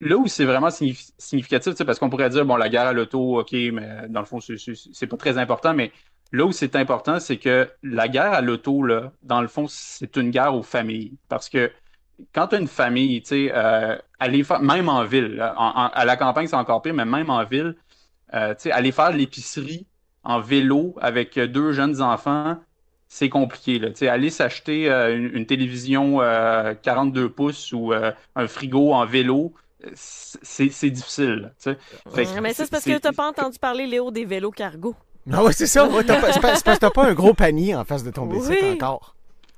là où c'est vraiment significatif, parce qu'on pourrait dire, bon, la guerre à l'auto, OK, mais dans le fond, c'est pas très important, mais là où c'est important, c'est que la guerre à l'auto, là, dans le fond, c'est une guerre aux familles. Parce que quand tu as une famille, tu sais, euh, aller faire, même en ville, à la campagne, c'est encore pire, mais même en ville, euh, tu sais, aller faire l'épicerie en vélo avec deux jeunes enfants, c'est compliqué. Là. sais aller s'acheter euh, une, télévision 42 pouces ou un frigo en vélo, c'est difficile. mais ça, c'est parce que t'as pas entendu parler, Léo, des vélos cargo. Non, ah ouais, c'est ça. Ouais, c'est parce que t'as pas un gros panier en face de ton bicycle encore.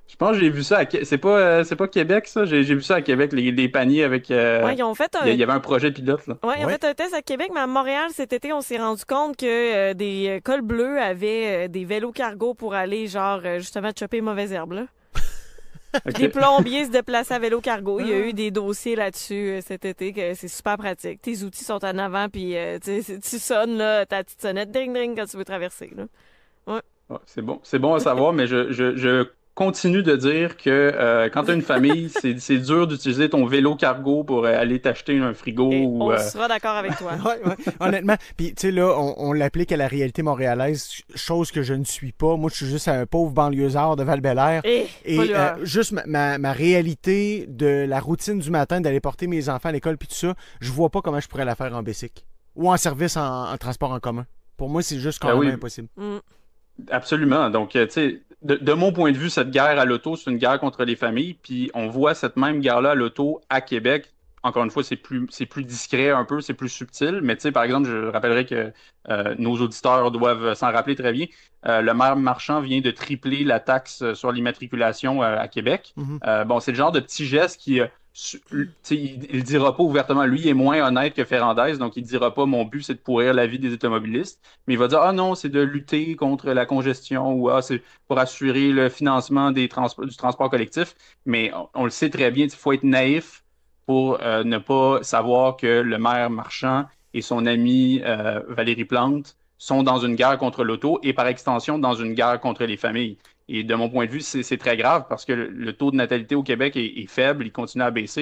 Je pense que j'ai vu ça à c'est pas euh, c'est pas Québec ça, j'ai vu ça à Québec les, paniers avec euh, ouais, ils ont fait un... il y avait un projet pilote là. Ouais, ils ont fait un test à Québec mais à Montréal cet été, on s'est rendu compte que euh, des cols bleus avaient des vélos cargo pour aller genre justement choper mauvaises herbes là. Les plombiers se déplacent à vélo cargo. Il y a ah. eu des dossiers là-dessus euh, cet été que c'est super pratique. Tes outils sont en avant, puis euh, tu sonnes là, ta petite sonnette ding ding quand tu veux traverser. c'est bon, bon à savoir, mais je, je, je continue de dire que euh, quand tu as une famille, c'est dur d'utiliser ton vélo cargo pour euh, aller t'acheter un frigo. ou, on euh, sera d'accord avec toi. honnêtement, puis tu sais, là, on, l'applique à la réalité montréalaise, chose que je ne suis pas. Moi, je suis juste un pauvre banlieusard de val -Bélair. Eh, Et, juste ma, réalité de la routine du matin, d'aller porter mes enfants à l'école, puis tout ça, je vois pas comment je pourrais la faire en bicycle ou en service en, transport en commun. Pour moi, c'est juste quand ah même impossible. Mm. Absolument. Donc, tu sais, de, mon point de vue, cette guerre à l'auto, c'est une guerre contre les familles. Puis on voit cette même guerre-là à l'auto à Québec. Encore une fois, c'est plus, c'est plus discret un peu, c'est plus subtil. Mais tu sais, par exemple, je rappellerai que euh, nos auditeurs doivent s'en rappeler très bien. Euh, le maire marchand vient de tripler la taxe sur l'immatriculation euh, à Québec. Mm-hmm. bon, c'est le genre de petit geste qui il, ne dira pas ouvertement, lui il est moins honnête que Ferrandez, donc il ne dira pas mon but c'est de pourrir la vie des automobilistes, mais il va dire ah non, c'est de lutter contre la congestion ou ah c'est pour assurer le financement des du transport collectif, mais on, le sait très bien, il faut être naïf pour euh, ne pas savoir que le maire Marchand et son ami euh, Valérie Plante sont dans une guerre contre l'auto et par extension dans une guerre contre les familles. Et de mon point de vue, c'est très grave parce que le, taux de natalité au Québec est, faible, il continue à baisser.